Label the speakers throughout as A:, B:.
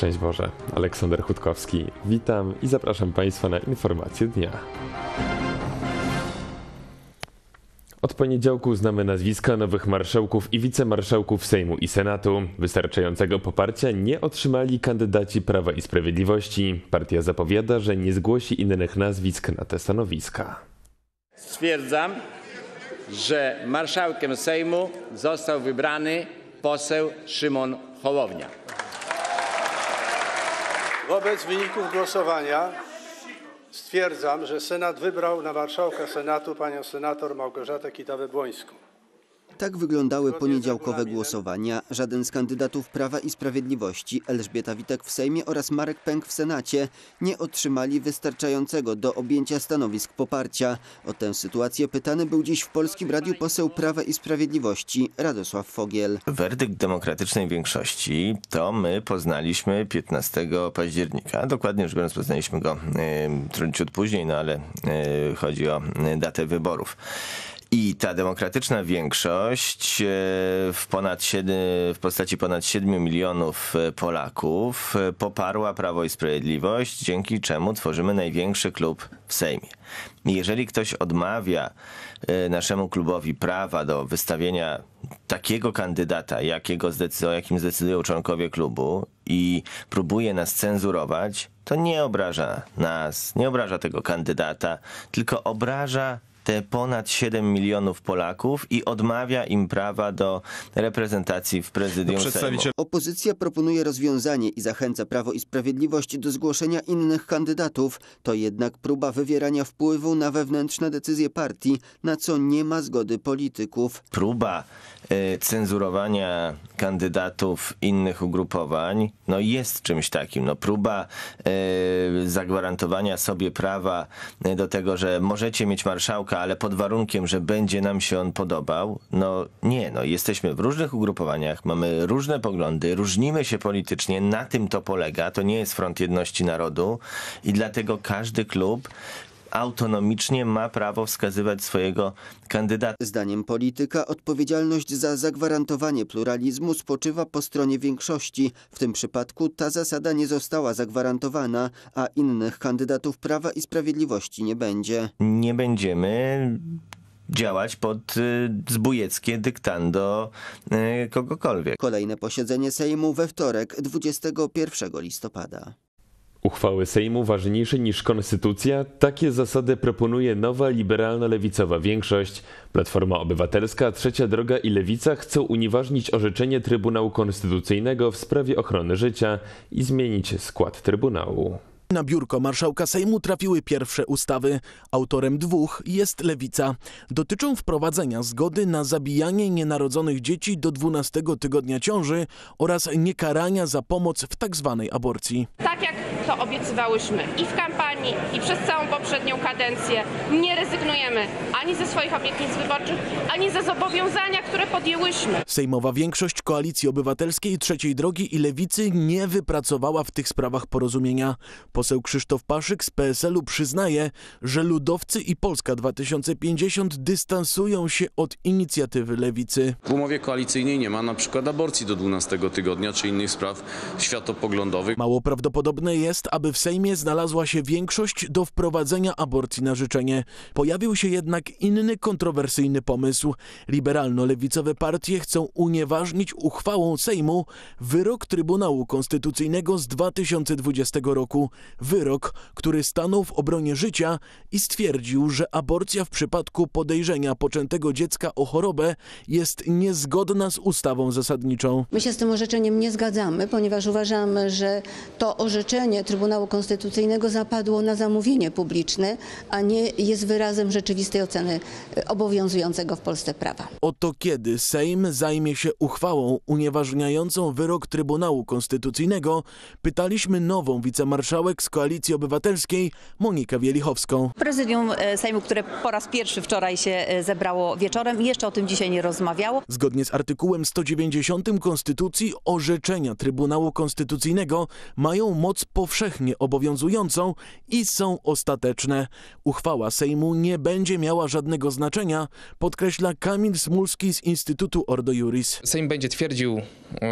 A: Szczęść Boże, Aleksander Chutkowski. Witam i zapraszam Państwa na informacje dnia. Od poniedziałku znamy nazwiska nowych marszałków i wicemarszałków Sejmu i Senatu. Wystarczającego poparcia nie otrzymali kandydaci Prawa i Sprawiedliwości. Partia zapowiada, że nie zgłosi innych nazwisk na te stanowiska.
B: Stwierdzam, że marszałkiem Sejmu został wybrany poseł Szymon Hołownia.
C: Wobec wyników głosowania stwierdzam, że Senat wybrał na marszałka Senatu panią senator Małgorzatę Kidawę-Błońską.
D: Tak wyglądały poniedziałkowe głosowania. Żaden z kandydatów Prawa i Sprawiedliwości, Elżbieta Witek w Sejmie oraz Marek Pęk w Senacie, nie otrzymali wystarczającego do objęcia stanowisk poparcia. O tę sytuację pytany był dziś w Polskim Radiu poseł Prawa i Sprawiedliwości Radosław Fogiel.
C: Werdykt demokratycznej większości to my poznaliśmy 15 października. Dokładnie rzecz biorąc poznaliśmy go y, później, no ale e, chodzi o e, datę wyborów. I ta demokratyczna większość e, w, ponad 7, w postaci ponad 7 milionów e, Polaków e, poparła Prawo i Sprawiedliwość, dzięki czemu tworzymy największy klub w Sejmie. Jeżeli ktoś odmawia naszemu klubowi prawa do wystawienia takiego kandydata, jakiego o jakim zdecydują członkowie klubu i próbuje nas cenzurować, to nie obraża nas, nie obraża tego kandydata, tylko obraża ponad 7 milionów Polaków i odmawia im prawa do reprezentacji w prezydium Sejmu.
D: Opozycja proponuje rozwiązanie i zachęca Prawo i Sprawiedliwość do zgłoszenia innych kandydatów. To jednak próba wywierania wpływu na wewnętrzne decyzje partii, na co nie ma zgody polityków.
C: Próba y, cenzurowania kandydatów innych ugrupowań no jest czymś takim. No, próba y, zagwarantowania sobie prawa e, do tego, że możecie mieć marszałka, ale pod warunkiem, że będzie nam się on podobał, no nie, no jesteśmy w różnych ugrupowaniach, mamy różne poglądy, różnimy się politycznie, na tym to polega, to nie jest front jedności narodu i dlatego każdy klub, autonomicznie ma prawo wskazywać swojego kandydata. Zdaniem polityka
D: odpowiedzialność za zagwarantowanie pluralizmu spoczywa po stronie większości. W tym przypadku ta zasada nie została zagwarantowana, a innych kandydatów Prawa i Sprawiedliwości nie będzie.
C: Nie będziemy działać pod y, zbójeckie
D: dyktando y, kogokolwiek. Kolejne posiedzenie Sejmu we wtorek 21 listopada.
A: Uchwały Sejmu ważniejsze niż konstytucja? Takie zasady proponuje nowa liberalno-lewicowa większość. Platforma Obywatelska, Trzecia Droga i Lewica chcą unieważnić orzeczenie Trybunału Konstytucyjnego w sprawie ochrony życia i zmienić skład Trybunału.
E: Na biurko marszałka Sejmu trafiły pierwsze ustawy. Autorem dwóch jest Lewica. Dotyczą wprowadzenia zgody na zabijanie nienarodzonych dzieci do 12 tygodnia ciąży oraz niekarania za pomoc w tzw. Tak aborcji.
C: Tak jak obiecywałyśmy i w kampanii, i przez całą poprzednią kadencję. Nie rezygnujemy ani ze swoich obietnic wyborczych, ani ze zobowiązania, które podjęłyśmy.
E: Sejmowa większość Koalicji Obywatelskiej, Trzeciej Drogi i Lewicy nie wypracowała w tych sprawach porozumienia. Poseł Krzysztof Paszyk z PSL-u przyznaje, że ludowcy i Polska 2050 dystansują się od inicjatywy lewicy.
B: W umowie koalicyjnej nie ma na przykład aborcji do 12 tygodnia czy innych spraw światopoglądowych.
E: Mało prawdopodobne jest, jest, aby w Sejmie znalazła się większość do wprowadzenia aborcji na życzenie. Pojawił się jednak inny kontrowersyjny pomysł. Liberalno-lewicowe partie chcą unieważnić uchwałą Sejmu wyrok Trybunału Konstytucyjnego z 2020 roku. Wyrok, który stanął w obronie życia i stwierdził, że aborcja w przypadku podejrzenia poczętego dziecka o chorobę jest niezgodna z ustawą zasadniczą. My
B: się z tym orzeczeniem nie zgadzamy, ponieważ uważamy, że to orzeczenie Trybunału Konstytucyjnego zapadło na zamówienie publiczne, a nie jest wyrazem rzeczywistej oceny e, obowiązującego w Polsce prawa.
E: Oto kiedy Sejm zajmie się uchwałą unieważniającą wyrok Trybunału Konstytucyjnego, pytaliśmy nową wicemarszałek z Koalicji Obywatelskiej Monikę Wielichowską.
B: Prezydium e, Sejmu, które po raz pierwszy wczoraj się e, zebrało wieczorem, jeszcze o tym dzisiaj nie rozmawiało.
E: Zgodnie z artykułem 190 Konstytucji orzeczenia Trybunału Konstytucyjnego mają moc powtórzyć powszechnie obowiązującą i są ostateczne. Uchwała Sejmu nie będzie miała żadnego znaczenia, podkreśla Kamil Smulski z Instytutu Ordo Juris. Sejm będzie twierdził,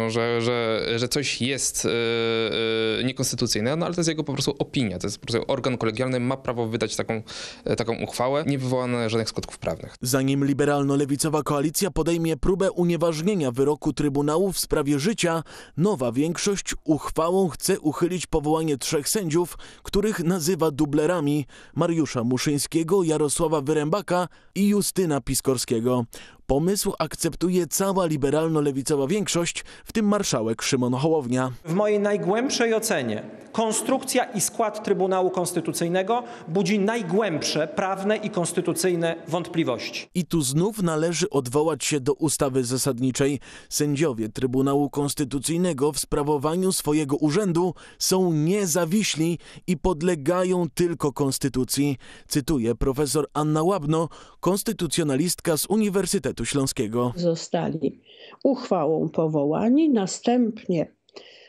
A: że, że, że coś jest yy, niekonstytucyjne, no ale to jest jego po prostu opinia, to jest po prostu organ kolegialny, ma prawo wydać taką, e, taką uchwałę, nie wywołane żadnych skutków prawnych. Zanim liberalno-lewicowa koalicja podejmie próbę
E: unieważnienia wyroku Trybunału w sprawie życia, nowa większość uchwałą chce uchylić powołanie trzech sędziów, których nazywa dublerami Mariusza Muszyńskiego, Jarosława Wyrębaka i Justyna Piskorskiego. Pomysł akceptuje cała liberalno-lewicowa większość, w tym marszałek Szymon Hołownia. W mojej najgłębszej ocenie konstrukcja i skład Trybunału Konstytucyjnego budzi najgłębsze prawne i konstytucyjne wątpliwości. I tu znów należy odwołać się do ustawy zasadniczej. Sędziowie Trybunału Konstytucyjnego w sprawowaniu swojego urzędu są niezawiśli i podlegają tylko konstytucji. Cytuję profesor Anna Łabno, konstytucjonalistka z Uniwersytetu Śląskiego.
D: Zostali uchwałą powołani, następnie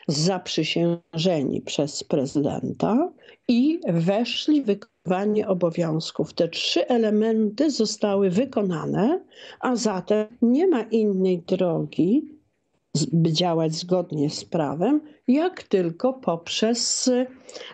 D: zaprzysiężeni przez prezydenta i weszli w wykonywanie obowiązków. Te trzy elementy zostały wykonane, a zatem nie ma innej drogi, by działać zgodnie z prawem, jak tylko poprzez y,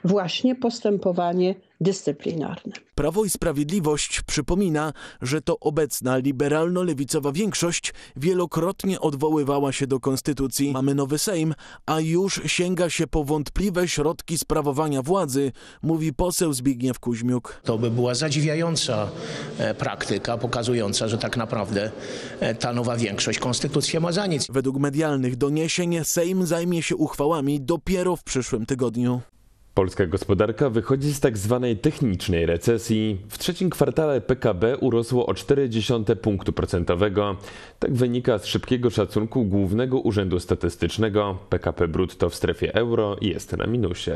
D: właśnie postępowanie dyscyplinarne.
E: Prawo i Sprawiedliwość przypomina, że to obecna liberalno-lewicowa większość wielokrotnie odwoływała się do konstytucji. Mamy nowy Sejm, a już sięga się po wątpliwe środki sprawowania władzy, mówi poseł Zbigniew Kuźmiuk. To by była zadziwiająca e, praktyka, pokazująca, że tak naprawdę e, ta nowa większość konstytucję ma za nic. Według medialnych doniesień Sejm zajmie się uchwałami dopiero w
A: przyszłym tygodniu. Polska gospodarka wychodzi z tak zwanej technicznej recesji. W trzecim kwartale PKB urosło o 0,4 punktu procentowego. Tak wynika z szybkiego szacunku Głównego Urzędu Statystycznego. PKB brutto w strefie euro jest na minusie.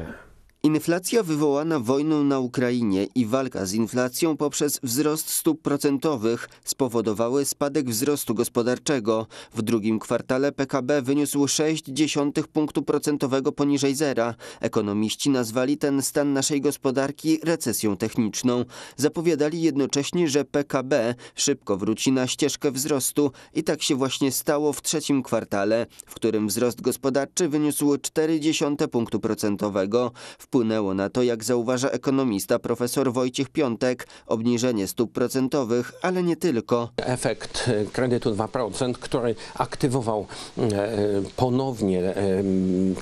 D: Inflacja wywołana wojną na Ukrainie i walka z inflacją poprzez wzrost stóp procentowych spowodowały spadek wzrostu gospodarczego. W drugim kwartale PKB wyniósł 0,6 punktu procentowego poniżej zera. Ekonomiści nazwali ten stan naszej gospodarki recesją techniczną. Zapowiadali jednocześnie, że PKB szybko wróci na ścieżkę wzrostu i tak się właśnie stało w trzecim kwartale, w którym wzrost gospodarczy wyniósł 0,4 punktu procentowego. W Wpłynęło na to, jak zauważa ekonomista profesor Wojciech Piątek, obniżenie stóp procentowych, ale nie tylko. Efekt kredytu 2%, który aktywował e, e, ponownie e,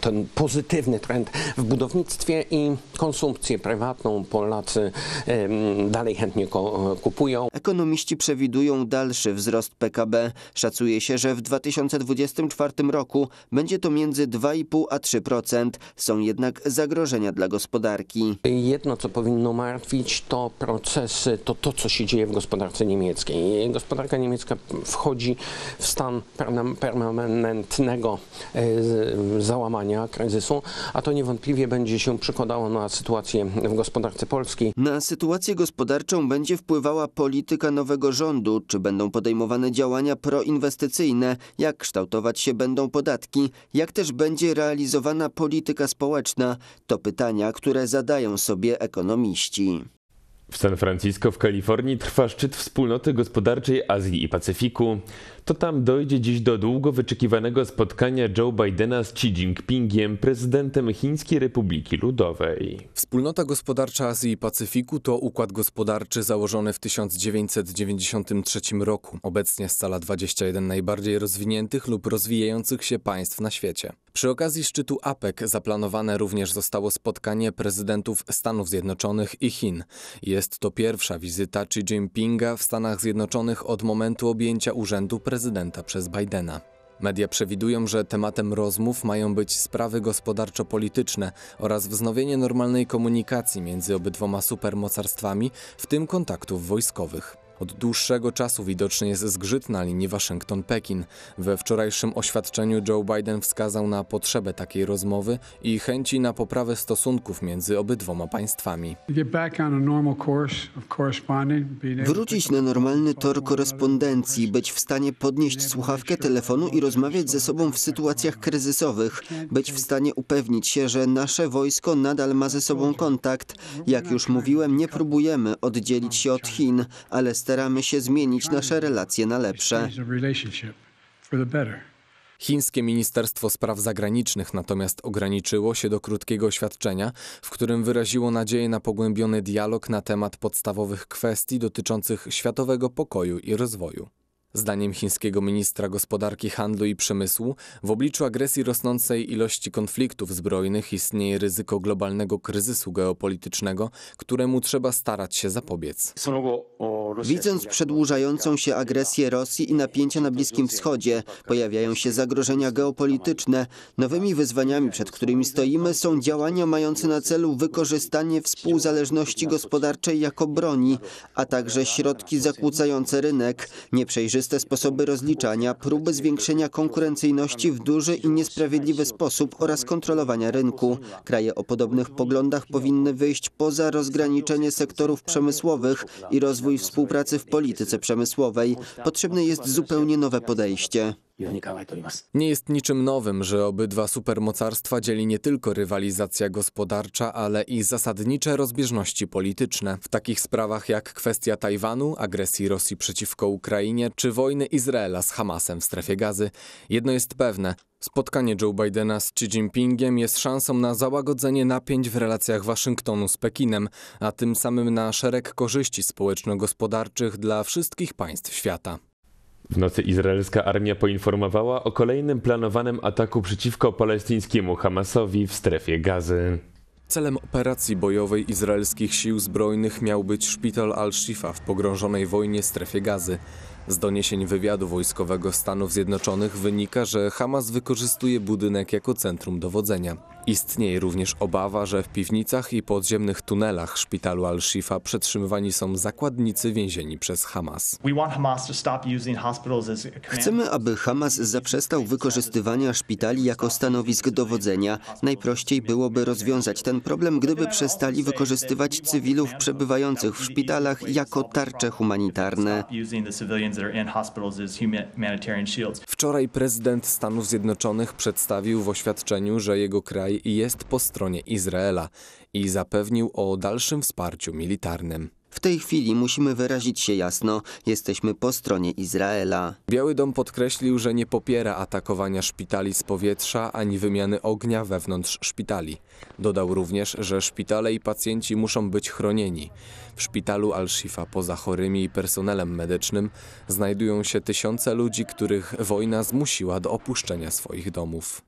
D: ten pozytywny trend w budownictwie i konsumpcję prywatną. Polacy dalej chętnie kupują. Ekonomiści przewidują dalszy wzrost PKB. Szacuje się, że w 2024 roku będzie to między 2,5 a 3%. Są jednak zagrożenia dla dla gospodarki. Jedno, co powinno martwić, to procesy, to to, co się dzieje w gospodarce niemieckiej. Gospodarka niemiecka wchodzi w stan
B: permanentnego e, załamania, kryzysu, a to niewątpliwie będzie się przekładało na sytuację w gospodarce polskiej. Na
D: sytuację gospodarczą będzie wpływała polityka nowego rządu, czy będą podejmowane działania proinwestycyjne, jak kształtować się będą podatki, jak też będzie realizowana polityka społeczna. To pytanie pytania, które zadają sobie ekonomiści.
A: W San Francisco w Kalifornii trwa szczyt Wspólnoty Gospodarczej Azji i Pacyfiku.
D: To tam dojdzie
A: dziś do długo wyczekiwanego spotkania Joe Bidena z Xi Jinpingiem, prezydentem Chińskiej Republiki Ludowej. Wspólnota Gospodarcza Azji i Pacyfiku to układ gospodarczy
B: założony w 1993 roku. Obecnie scala 21 najbardziej rozwiniętych lub rozwijających się państw na świecie. Przy okazji szczytu APEC zaplanowane również zostało spotkanie prezydentów Stanów Zjednoczonych i Chin. Jest to pierwsza wizyta Xi Jinpinga w Stanach Zjednoczonych od momentu objęcia urzędu prezydenta przez Bidena. Media przewidują, że tematem rozmów mają być sprawy gospodarczo-polityczne oraz wznowienie normalnej komunikacji między obydwoma supermocarstwami, w tym kontaktów wojskowych. Od dłuższego czasu widoczny jest zgrzyt na linii Waszyngton-Pekin. We wczorajszym oświadczeniu Joe Biden wskazał na potrzebę takiej rozmowy i chęci na poprawę stosunków między obydwoma państwami.
D: Wrócić na normalny tor korespondencji, być w stanie podnieść słuchawkę telefonu i rozmawiać ze sobą w sytuacjach kryzysowych, być w stanie upewnić się, że nasze wojsko nadal ma ze sobą kontakt. Jak już mówiłem, nie próbujemy oddzielić się od Chin, ale staramy się zmienić nasze relacje na lepsze.
B: Chińskie Ministerstwo Spraw Zagranicznych natomiast ograniczyło się do krótkiego oświadczenia, w którym wyraziło nadzieję na pogłębiony dialog na temat podstawowych kwestii dotyczących światowego pokoju i rozwoju. Zdaniem chińskiego ministra gospodarki, handlu i przemysłu, w obliczu agresji rosnącej ilości konfliktów zbrojnych istnieje ryzyko globalnego kryzysu geopolitycznego, któremu trzeba starać się zapobiec.
D: Widząc przedłużającą się agresję Rosji i napięcia na Bliskim Wschodzie, pojawiają się zagrożenia geopolityczne. Nowymi wyzwaniami, przed którymi stoimy, są działania mające na celu wykorzystanie współzależności gospodarczej jako broni, a także środki zakłócające rynek, nieprzejrzyste przejrzyste sposoby rozliczania, próby zwiększenia konkurencyjności w duży i niesprawiedliwy sposób oraz kontrolowania rynku. Kraje o podobnych poglądach powinny wyjść poza rozgraniczenie sektorów przemysłowych i rozwój współpracy w polityce przemysłowej. Potrzebne jest zupełnie nowe podejście.
B: Nie jest niczym nowym, że obydwa supermocarstwa dzieli nie tylko rywalizacja gospodarcza, ale i zasadnicze rozbieżności polityczne. W takich sprawach jak kwestia Tajwanu, agresji Rosji przeciwko Ukrainie czy wojny Izraela z Hamasem w strefie gazy, jedno jest pewne. Spotkanie Joe Bidena z Xi Jinpingiem jest szansą na załagodzenie napięć w relacjach Waszyngtonu z Pekinem, a tym samym na szereg korzyści społeczno-gospodarczych dla wszystkich państw świata.
A: W nocy izraelska armia poinformowała o kolejnym planowanym ataku przeciwko palestyńskiemu Hamasowi w strefie gazy. Celem operacji
B: bojowej izraelskich sił zbrojnych miał być szpital Al-Shifa w pogrążonej wojnie strefie gazy. Z doniesień wywiadu wojskowego Stanów Zjednoczonych wynika, że Hamas wykorzystuje budynek jako centrum dowodzenia. Istnieje również obawa, że w piwnicach i podziemnych tunelach szpitalu Al-Shifa przetrzymywani są
D: zakładnicy więzieni przez Hamas. Chcemy, aby Hamas zaprzestał wykorzystywania szpitali jako stanowisk dowodzenia. Najprościej byłoby rozwiązać ten problem, gdyby przestali wykorzystywać cywilów przebywających w szpitalach jako tarcze humanitarne.
B: Wczoraj prezydent Stanów Zjednoczonych przedstawił w oświadczeniu, że jego kraj jest po stronie Izraela i zapewnił o dalszym wsparciu militarnym. W tej chwili musimy wyrazić się jasno, jesteśmy po stronie Izraela. Biały Dom podkreślił, że nie popiera atakowania szpitali z powietrza ani wymiany ognia wewnątrz szpitali. Dodał również, że szpitale i pacjenci muszą być chronieni. W szpitalu Al-Shifa poza chorymi i personelem medycznym znajdują się tysiące ludzi, których wojna
A: zmusiła do opuszczenia swoich domów.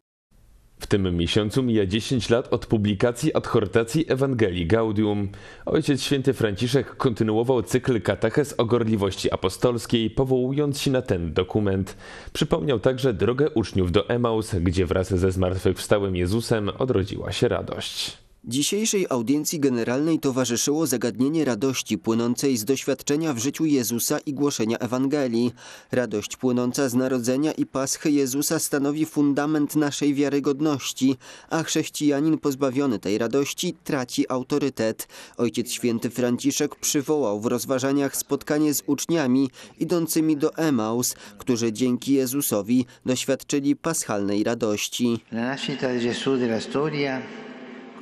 A: W tym miesiącu mija 10 lat od publikacji adhortacji Ewangelii Gaudium. Ojciec święty Franciszek kontynuował cykl kataches o gorliwości apostolskiej, powołując się na ten dokument. Przypomniał także drogę uczniów do Emaus, gdzie wraz ze zmartwychwstałym Jezusem odrodziła się
D: radość. Dzisiejszej audiencji generalnej towarzyszyło zagadnienie radości płynącej z doświadczenia w życiu Jezusa i głoszenia Ewangelii. Radość płynąca z narodzenia i paschy Jezusa stanowi fundament naszej wiarygodności, a chrześcijanin pozbawiony tej radości traci autorytet. Ojciec święty Franciszek przywołał w rozważaniach spotkanie z uczniami idącymi do Emaus, którzy dzięki Jezusowi doświadczyli paschalnej radości. Na nascita di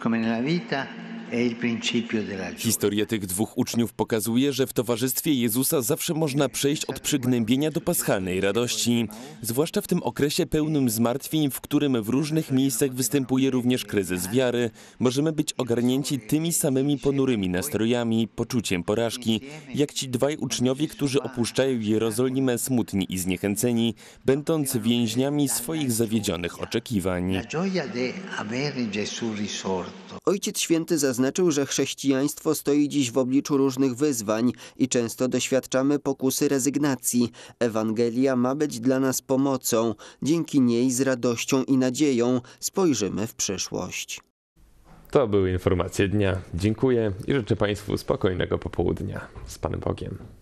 D: en la vita Historia tych dwóch uczniów pokazuje, że
A: w towarzystwie Jezusa zawsze można przejść od przygnębienia do paschalnej radości, zwłaszcza w tym okresie pełnym zmartwień, w którym w różnych miejscach występuje również kryzys wiary. Możemy być ogarnięci tymi samymi ponurymi nastrojami, poczuciem porażki, jak ci dwaj uczniowie, którzy opuszczają Jerozolimę smutni i zniechęceni, będąc więźniami swoich zawiedzionych oczekiwań. La
D: gioia di avere Gesù risorto Ojciec Święty zaznaczył, że chrześcijaństwo stoi dziś w obliczu różnych wyzwań i często doświadczamy pokusy rezygnacji. Ewangelia ma być dla nas pomocą. Dzięki niej z radością i nadzieją spojrzymy w przyszłość.
A: To były informacje dnia. Dziękuję i życzę Państwu spokojnego popołudnia. Z Panem
C: Bogiem.